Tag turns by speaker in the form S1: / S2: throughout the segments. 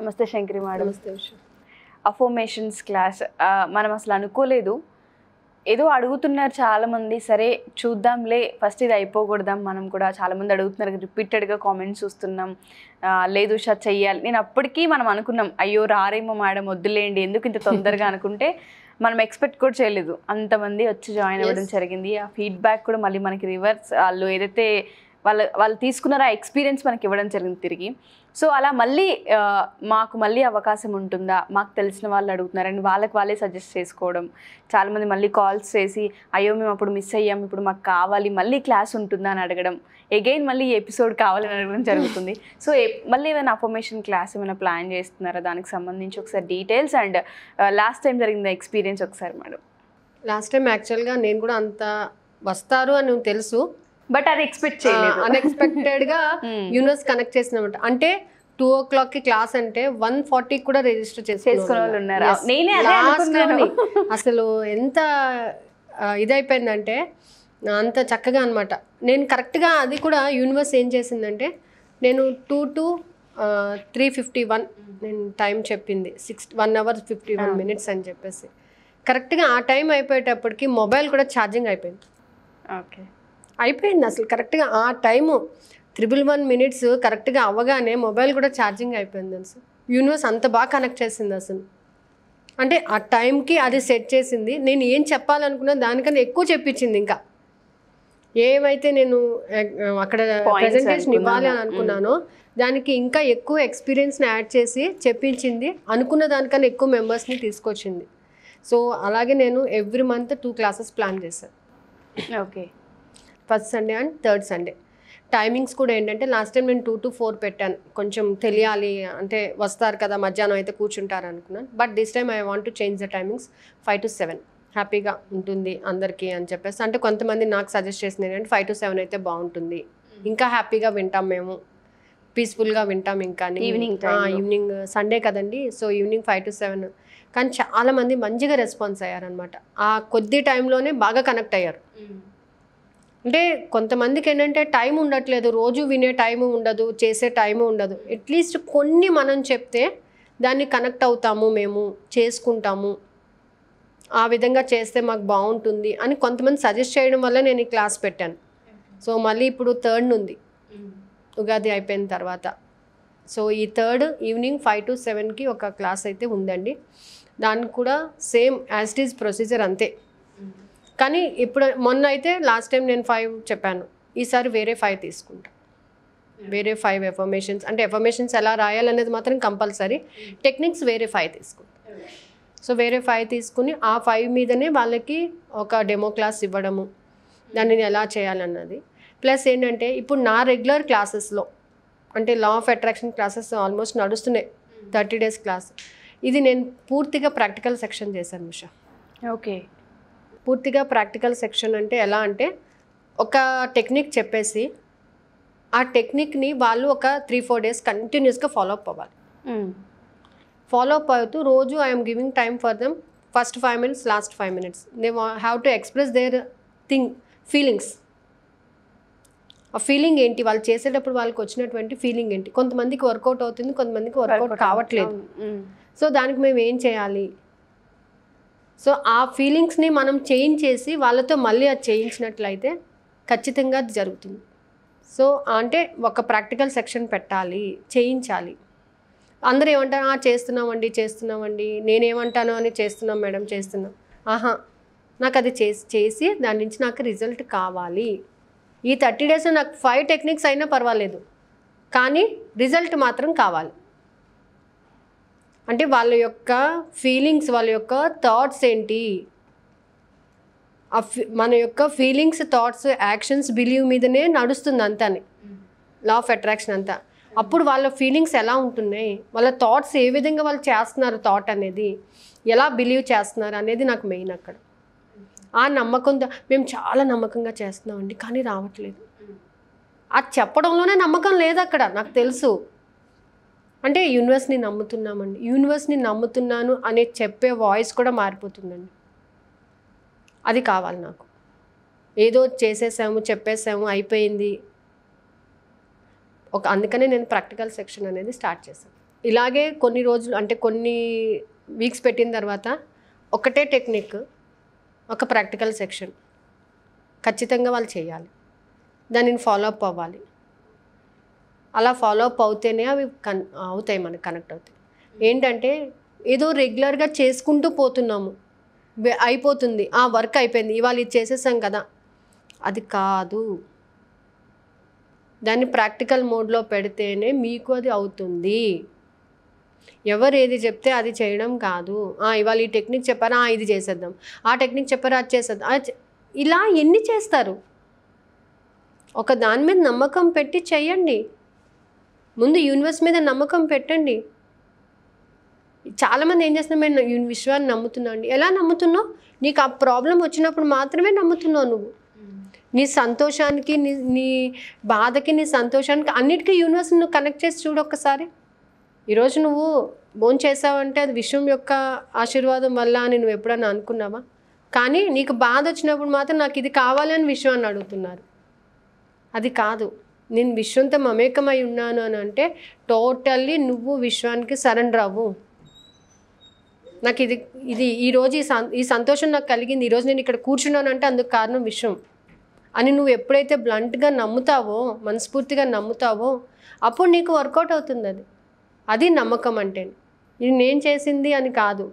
S1: నమస్తే Shankari madam అఫోమేషన్స్ class మనం అసలు అనుకోలేదు ఏదో అడుగుతున్నారు చాలామంది సరే చూద్దాంలే ఫస్ట్ ఇది అయిపోకూడదాం మనం కూడా చాలామంది అడుగుతున్నారు రిపీటెడ్గా కామెంట్స్ చూస్తున్నాం లేదు షా చెయ్యాలి నేను అప్పటికీ మనం అనుకున్నాం అయ్యో రారేమో మేడం వద్దులేండి ఎందుకు ఇంత తొందరగా అనుకుంటే మనం ఎక్స్పెక్ట్ కూడా చేయలేదు అంతమంది వచ్చి జాయిన్ అవ్వడం జరిగింది ఆ ఫీడ్బ్యాక్ కూడా మళ్ళీ మనకి రివర్స్ వాళ్ళు ఏదైతే వాళ్ళ వాళ్ళు తీసుకున్న ఆ ఎక్స్పీరియన్స్ మనకి ఇవ్వడం జరిగింది తిరిగి సో అలా మళ్ళీ మాకు మళ్ళీ అవకాశం ఉంటుందా మాకు తెలిసిన వాళ్ళు అడుగుతున్నారు అండ్ వాళ్ళకి వాళ్ళే సజెస్ట్ చేసుకోవడం చాలామంది మళ్ళీ కాల్స్ చేసి అయ్యో మేము అప్పుడు మిస్ అయ్యాం ఇప్పుడు మాకు కావాలి మళ్ళీ క్లాస్ ఉంటుందా అని అడగడం ఎగైన్ మళ్ళీ ఎపిసోడ్ కావాలని అడగడం జరుగుతుంది సో మళ్ళీ ఏమైనా అఫర్మేషన్ క్లాస్ ఏమైనా ప్లాన్ చేస్తున్నారా దానికి సంబంధించి ఒకసారి డీటెయిల్స్
S2: అండ్ లాస్ట్ టైం జరిగిన ఎక్స్పీరియన్స్ ఒకసారి మేడం లాస్ట్ టైం యాక్చువల్గా నేను కూడా అంత వస్తారు అని తెలుసు బట్ అది ఎక్స్పెక్ట్ చేయలేదు అన్ఎక్స్పెక్టెడ్ గా యూనివర్స్ కనెక్ట్ చేసిన అంటే టూ ఓ క్లాక్ కి క్లాస్ అంటే వన్ ఫార్టీ కూడా రిజిస్టర్ చేసుకోవాలి అసలు ఎంత ఇదైపోయిందంటే అంత చక్కగా అనమాట నేను కరెక్ట్గా అది కూడా యూనివర్స్ ఏం చేసిందంటే నేను two to three fifty one నేను టైం చెప్పింది six one hour fifty one minutes అని చెప్పేసి కరెక్ట్గా ఆ టైం అయిపోయేటప్పటికి మొబైల్ కూడా ఛార్జింగ్ అయిపోయింది ఓకే అయిపోయింది అసలు కరెక్ట్గా ఆ టైము త్రిబుల్ వన్ మినిట్స్ కరెక్ట్గా అవ్వగానే మొబైల్ కూడా ఛార్జింగ్ అయిపోయింది తెలుసు యూనివర్స్ అంత బాగా కనెక్ట్ చేసింది అసలు అంటే ఆ టైంకి అది సెట్ చేసింది నేను ఏం చెప్పాలనుకున్నా దానికన్నా ఎక్కువ చెప్పించింది ఇంకా ఏవైతే నేను అక్కడ ప్రజెంటేషన్ ఇవ్వాలి అని అనుకున్నానో దానికి ఇంకా ఎక్కువ ఎక్స్పీరియన్స్ని యాడ్ చేసి చెప్పించింది అనుకున్న దానికన్నా ఎక్కువ మెంబర్స్ని తీసుకొచ్చింది సో అలాగే నేను every month two classes plan చేశాను okay first Sunday and third Sunday timings కూడా ఏంటంటే లాస్ట్ టైం నేను టూ టు ఫోర్ పెట్టాను కొంచెం తెలియాలి అంటే వస్తారు కదా మధ్యాహ్నం అయితే కూర్చుంటారు అనుకున్నాను but this time I want to change the timings five to seven హ్యాపీగా ఉంటుంది అందరికీ అని చెప్పేసి అంటే కొంతమంది నాకు సజెస్ట్ చేసింది ఏంటంటే ఫైవ్ టు సెవెన్ అయితే బాగుంటుంది hmm. ఇంకా హ్యాపీగా వింటాం మేము పీస్ఫుల్గా వింటాం ఇంకా ఈవినింగ్ ఈవినింగ్ సండే కదండి so evening five to seven కానీ చాలామంది మంచిగా రెస్పాన్స్ అయ్యారనమాట ఆ కొద్ది టైంలోనే బాగా కనెక్ట్ అయ్యారు hmm. అంటే కొంతమందికి ఏంటంటే టైం ఉండట్లేదు రోజు వినే టైము ఉండదు చేసే టైము ఉండదు అట్లీస్ట్ కొన్ని మనం చెప్తే దాన్ని కనెక్ట్ అవుతాము మేము చేసుకుంటాము ఆ విధంగా చేస్తే మాకు బాగుంటుంది అని కొంతమంది సజెస్ట్ చేయడం వల్ల నేను ఈ క్లాస్ పెట్టాను సో మళ్ళీ ఇప్పుడు థర్డ్ ఉంది ఉగాది అయిపోయిన తర్వాత సో ఈ థర్డ్ ఈవినింగ్ ఫైవ్ టు సెవెన్కి ఒక క్లాస్ అయితే ఉందండి దానికి కూడా same as it is procedure అంతే కానీ ఇప్పుడు మొన్న అయితే లాస్ట్ టైం నేను ఫైవ్ చెప్పాను ఈసారి వేరే ఫైవ్ తీసుకుంటా వేరే ఫైవ్ ఎఫర్మేషన్స్ అంటే ఎఫర్మేషన్స్ ఎలా రాయాలనేది మాత్రం కంపల్సరీ టెక్నిక్స్ వేరే ఫైవ్ తీసుకుంటా సో వేరే ఫైవ్ తీసుకుని ఆ ఫైవ్ మీదనే వాళ్ళకి ఒక డెమో క్లాస్ ఇవ్వడము దానిని ఎలా చేయాలన్నది ప్లస్ ఏంటంటే ఇప్పుడు నా రెగ్యులర్ క్లాసెస్లో అంటే law of attraction classes almost నడుస్తున్నాయి థర్టీ డేస్ క్లాస్ ఇది నేను పూర్తిగా ప్రాక్టికల్ సెక్షన్ చేశాను ఉషా ఓకే పూర్తిగా ప్రాక్టికల్ సెక్షన్ అంటే ఎలా అంటే ఒక టెక్నిక్ చెప్పేసి ఆ టెక్నిక్ని వాళ్ళు ఒక త్రీ ఫోర్ డేస్ కంటిన్యూస్గా ఫాలో అప్ అవ్వాలి ఫాలో అప్ అవుతూ రోజు I'm giving time for them first five minutes last five minutes they have to express their thing feelings ఆ ఫీలింగ్ ఏంటి వాళ్ళు చేసేటప్పుడు వాళ్ళకి వచ్చినటువంటి ఫీలింగ్ ఏంటి కొంతమందికి వర్కౌట్ అవుతుంది కొంతమందికి వర్కౌట్ కావట్లేదు సో దానికి మేము ఏం చేయాలి సో ఆ ఫీలింగ్స్ని మనం చేంజ్ చేసి వాళ్ళతో మళ్ళీ అది చేయించినట్లయితే ఖచ్చితంగా అది జరుగుతుంది సో అంటే ఒక ప్రాక్టికల్ సెక్షన్ పెట్టాలి చేయించాలి అందరూ ఏమంటారు చేస్తున్నామండి చేస్తున్నామండి నేనేమంటాను అని చేస్తున్నాం మేడం చేస్తున్నాం ఆహా నాకు అది చేసి చేసి దాని నుంచి నాకు రిజల్ట్ కావాలి ఈ థర్టీ డేస్లో నాకు ఫైవ్ టెక్నిక్స్ అయినా పర్వాలేదు కానీ రిజల్ట్ మాత్రం కావాలి అంటే వాళ్ళ యొక్క ఫీలింగ్స్ వాళ్ళ యొక్క థాట్స్ ఏంటి మన యొక్క ఫీలింగ్స్ థాట్స్ యాక్షన్స్ బిలీవ్ మీదనే నడుస్తుంది అంతాని లా ఆఫ్ అట్రాక్షన్ అంతా అప్పుడు వాళ్ళ ఫీలింగ్స్ ఎలా ఉంటున్నాయి వాళ్ళ థాట్స్ ఏ విధంగా వాళ్ళు చేస్తున్నారు థాట్ అనేది ఎలా బిలీవ్ చేస్తున్నారు అనేది నాకు మెయిన్ అక్కడ hmm. ఆ నమ్మకం మేము చాలా నమ్మకంగా చేస్తున్నామండి కానీ రావట్లేదు అది hmm. చెప్పడంలోనే నమ్మకం లేదు అక్కడ నాకు తెలుసు అంటే యూనివర్స్ని నమ్ముతున్నామండి యూనివర్స్ని నమ్ముతున్నాను అనే చెప్పే వాయిస్ కూడా మారిపోతుందండి అది కావాలి నాకు ఏదో చేసేసాము చెప్పేసాము అయిపోయింది ఒక అందుకనే నేను ప్రాక్టికల్ సెక్షన్ అనేది స్టార్ట్ చేశాను ఇలాగే కొన్ని రోజులు అంటే కొన్ని వీక్స్ పెట్టిన తర్వాత ఒకటే టెక్నిక్ ఒక ప్రాక్టికల్ సెక్షన్ ఖచ్చితంగా వాళ్ళు చేయాలి దానిని ఫాలో అప్ అవ్వాలి అలా ఫాలో అప్ అవుతేనే అవి కన్ అవుతాయి మనకు కనెక్ట్ అవుతాయి ఏంటంటే ఏదో రెగ్యులర్గా చేసుకుంటూ పోతున్నాము అయిపోతుంది ఆ వర్క్ అయిపోయింది ఇవాళ ఇది చేసేసాం కదా అది కాదు దాన్ని ప్రాక్టికల్ మోడ్లో పెడితేనే మీకు అది అవుతుంది ఎవరు ఏది చెప్తే అది చేయడం కాదు ఇవాళ ఈ టెక్నిక్ చెప్పారా ఇది చేసేద్దాం ఆ టెక్నిక్ చెప్పారా అది చేసేద్దాం ఇలా ఎన్ని చేస్తారు ఒక దాని మీద నమ్మకం పెట్టి చేయండి ముందు యూనివర్స్ మీద నమ్మకం పెట్టండి చాలామంది ఏం చేస్తున్నా మేము విశ్వాన్ని నమ్ముతున్నా అండి ఎలా నమ్ముతున్నావు నీకు ఆ ప్రాబ్లం వచ్చినప్పుడు మాత్రమే నమ్ముతున్నావు నువ్వు నీ సంతోషానికి నీ నీ బాధకి నీ సంతోషానికి అన్నిటికీ యూనివర్స్ నువ్వు కనెక్ట్ చేసి చూడు ఒక్కసారి ఈరోజు నువ్వు భోజనం చేసావంటే అది విశ్వం యొక్క ఆశీర్వాదం వల్ల అని నువ్వు ఎప్పుడన్నా అనుకున్నావా కానీ నీకు బాధ వచ్చినప్పుడు మాత్రం నాకు ఇది కావాలని విశ్వాన్ని అడుగుతున్నారు అది కాదు నేను విశ్వంతో మమేకమై ఉన్నాను అని అంటే టోటల్లీ నువ్వు విశ్వానికి సరెండర్ అవ్వు నాకు ఇది ఇది ఈరోజు ఈ సం ఈ సంతోషం నాకు కలిగింది ఈరోజు నేను ఇక్కడ కూర్చున్నాను అంటే అందుకు కారణం విషయం అని నువ్వు ఎప్పుడైతే బ్లంట్గా నమ్ముతావో మనస్ఫూర్తిగా నమ్ముతావో అప్పుడు నీకు వర్కౌట్ అవుతుంది అది అది నమ్మకం అంటే ఇది నేను చేసింది అని కాదు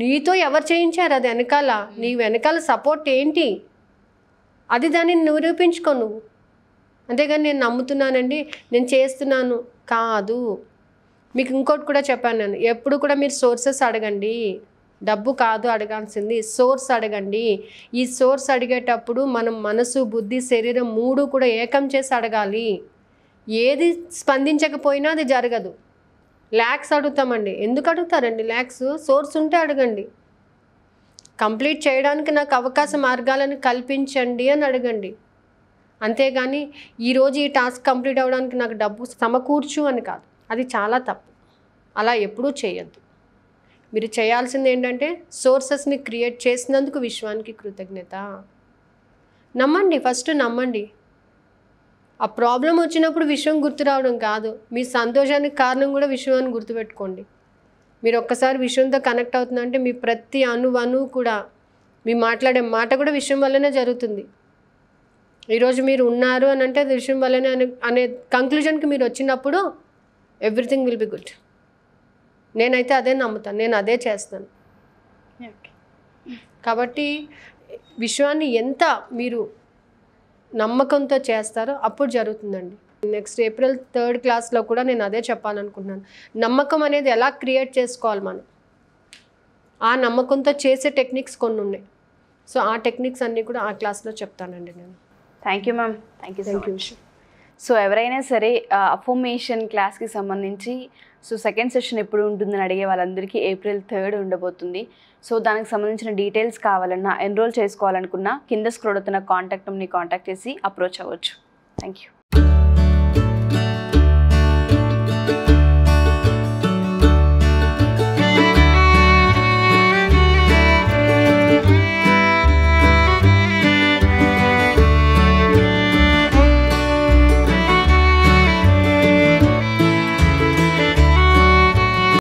S2: నీతో ఎవరు చేయించారు అది వెనకాల నీ వెనకాల సపోర్ట్ ఏంటి అది దాన్ని నిరూపించుకో నువ్వు అంతేగాని నేను నమ్ముతున్నానండి నేను చేస్తున్నాను కాదు మీకు ఇంకోటి కూడా చెప్పాను నేను ఎప్పుడు కూడా మీరు సోర్సెస్ అడగండి డబ్బు కాదు అడగాల్సింది సోర్స్ అడగండి ఈ సోర్స్ అడిగేటప్పుడు మనం మనసు బుద్ధి శరీరం మూడు కూడా ఏకం చేసి అడగాలి ఏది స్పందించకపోయినా అది జరగదు ల్యాక్స్ అడుగుతామండి ఎందుకు అడుగుతారండి ల్యాక్స్ సోర్స్ ఉంటే అడగండి కంప్లీట్ చేయడానికి నాకు అవకాశ మార్గాలను కల్పించండి అని అడగండి అంతేగాని ఈరోజు ఈ టాస్క్ కంప్లీట్ అవ్వడానికి నాకు డబ్బు సమకూర్చు అని కాదు అది చాలా తప్పు అలా ఎప్పుడూ చేయొద్దు మీరు చేయాల్సింది ఏంటంటే సోర్సెస్ని క్రియేట్ చేసినందుకు విశ్వానికి కృతజ్ఞత నమ్మండి ఫస్ట్ నమ్మండి ఆ ప్రాబ్లం వచ్చినప్పుడు విశ్వం గుర్తు రావడం కాదు మీ సంతోషానికి కారణం కూడా విశ్వాన్ని గుర్తుపెట్టుకోండి మీరు ఒక్కసారి విశ్వంతో కనెక్ట్ అవుతుందంటే మీ ప్రతి అణువణువు కూడా మీ మాట్లాడే మాట కూడా విషయం వల్లనే జరుగుతుంది ఈరోజు మీరు ఉన్నారు అని అంటే దృశ్యం వల్లనే అనే అనే కంక్లూజన్కి మీరు వచ్చినప్పుడు ఎవ్రీథింగ్ విల్ బి గుడ్ నేనైతే అదే నమ్ముతాను నేను అదే చేస్తాను కాబట్టి విశ్వాన్ని ఎంత మీరు నమ్మకంతో చేస్తారో అప్పుడు జరుగుతుందండి నెక్స్ట్ ఏప్రిల్ థర్డ్ క్లాస్లో కూడా నేను అదే చెప్పాలనుకుంటున్నాను నమ్మకం అనేది ఎలా క్రియేట్ చేసుకోవాలి మనం ఆ నమ్మకంతో చేసే టెక్నిక్స్ కొన్ని ఉన్నాయి సో ఆ టెక్నిక్స్ అన్నీ కూడా ఆ క్లాస్లో చెప్తానండి నేను thank you ma'am thank you thank you so ఎవరైనా సరే
S1: అఫోమేషన్ క్లాస్కి సంబంధించి సో సెకండ్ సెషన్ ఎప్పుడు ఉంటుందని అడిగే వాళ్ళందరికీ ఏప్రిల్ థర్డ్ ఉండబోతుంది సో దానికి సంబంధించిన డీటెయిల్స్ కావాలన్నా ఎన్రోల్ చేసుకోవాలనుకున్నా కింద స్క్రోడ్ అవుతున్న కాంటాక్ట్ కాంటాక్ట్ చేసి అప్రోచ్ అవ్వచ్చు థ్యాంక్ యూ